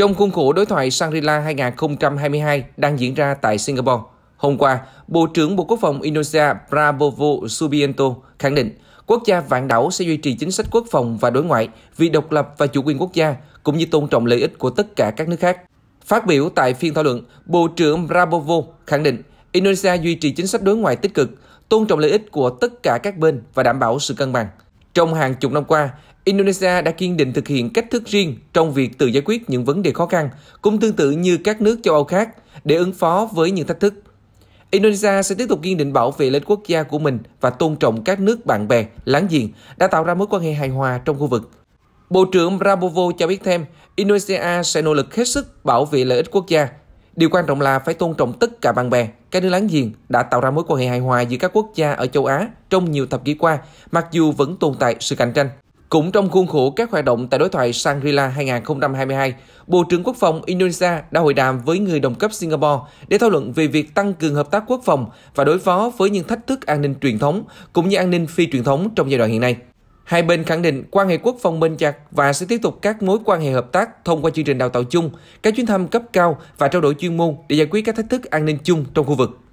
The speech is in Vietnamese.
Trong khuôn khổ đối thoại Shangri-La 2022 đang diễn ra tại Singapore, hôm qua, Bộ trưởng Bộ Quốc phòng Indonesia Prabowo Subianto khẳng định quốc gia vạn đảo sẽ duy trì chính sách quốc phòng và đối ngoại vì độc lập và chủ quyền quốc gia, cũng như tôn trọng lợi ích của tất cả các nước khác. Phát biểu tại phiên thảo luận, Bộ trưởng Prabowo khẳng định Indonesia duy trì chính sách đối ngoại tích cực, tôn trọng lợi ích của tất cả các bên và đảm bảo sự cân bằng. Trong hàng chục năm qua, Indonesia đã kiên định thực hiện cách thức riêng trong việc tự giải quyết những vấn đề khó khăn, cũng tương tự như các nước châu Âu khác, để ứng phó với những thách thức. Indonesia sẽ tiếp tục kiên định bảo vệ lợi quốc gia của mình và tôn trọng các nước bạn bè, láng giềng đã tạo ra mối quan hệ hài hòa trong khu vực. Bộ trưởng Prabowo cho biết thêm, Indonesia sẽ nỗ lực hết sức bảo vệ lợi ích quốc gia, Điều quan trọng là phải tôn trọng tất cả bạn bè, các nước láng giềng đã tạo ra mối quan hệ hài hòa giữa các quốc gia ở châu Á trong nhiều thập kỷ qua, mặc dù vẫn tồn tại sự cạnh tranh. Cũng trong khuôn khổ các hoạt động tại đối thoại Shangri-La 2022, Bộ trưởng Quốc phòng Indonesia đã hội đàm với người đồng cấp Singapore để thảo luận về việc tăng cường hợp tác quốc phòng và đối phó với những thách thức an ninh truyền thống cũng như an ninh phi truyền thống trong giai đoạn hiện nay. Hai bên khẳng định quan hệ quốc phòng bền chặt và sẽ tiếp tục các mối quan hệ hợp tác thông qua chương trình đào tạo chung, các chuyến thăm cấp cao và trao đổi chuyên môn để giải quyết các thách thức an ninh chung trong khu vực.